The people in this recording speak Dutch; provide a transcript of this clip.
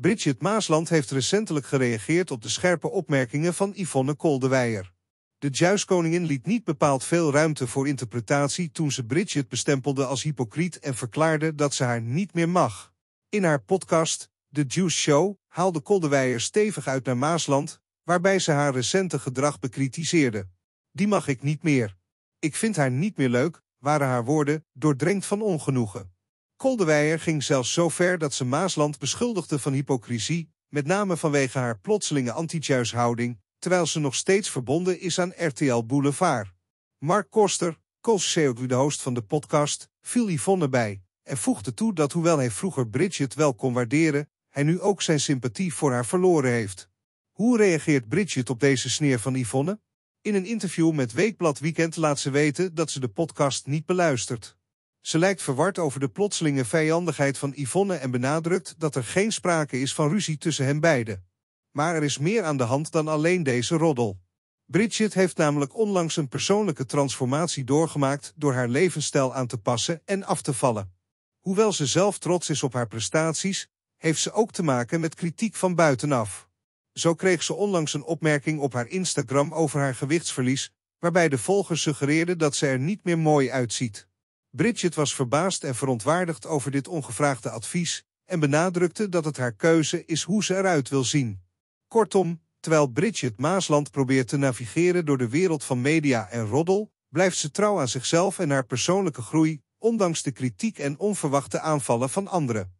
Bridget Maasland heeft recentelijk gereageerd op de scherpe opmerkingen van Yvonne Koldewijer. De juiskoningin liet niet bepaald veel ruimte voor interpretatie toen ze Bridget bestempelde als hypocriet en verklaarde dat ze haar niet meer mag. In haar podcast, The Juice Show, haalde Koldewijer stevig uit naar Maasland, waarbij ze haar recente gedrag bekritiseerde. Die mag ik niet meer. Ik vind haar niet meer leuk, waren haar woorden, doordrenkt van ongenoegen. Koldewijer ging zelfs zo ver dat ze Maasland beschuldigde van hypocrisie, met name vanwege haar plotselinge anti terwijl ze nog steeds verbonden is aan RTL Boulevard. Mark Koster, co e de host van de podcast, viel Yvonne bij en voegde toe dat hoewel hij vroeger Bridget wel kon waarderen, hij nu ook zijn sympathie voor haar verloren heeft. Hoe reageert Bridget op deze sneer van Yvonne? In een interview met Weekblad Weekend laat ze weten dat ze de podcast niet beluistert. Ze lijkt verward over de plotselinge vijandigheid van Yvonne en benadrukt dat er geen sprake is van ruzie tussen hen beiden. Maar er is meer aan de hand dan alleen deze roddel. Bridget heeft namelijk onlangs een persoonlijke transformatie doorgemaakt door haar levensstijl aan te passen en af te vallen. Hoewel ze zelf trots is op haar prestaties, heeft ze ook te maken met kritiek van buitenaf. Zo kreeg ze onlangs een opmerking op haar Instagram over haar gewichtsverlies, waarbij de volgers suggereerde dat ze er niet meer mooi uitziet. Bridget was verbaasd en verontwaardigd over dit ongevraagde advies en benadrukte dat het haar keuze is hoe ze eruit wil zien. Kortom, terwijl Bridget Maasland probeert te navigeren door de wereld van media en roddel, blijft ze trouw aan zichzelf en haar persoonlijke groei, ondanks de kritiek en onverwachte aanvallen van anderen.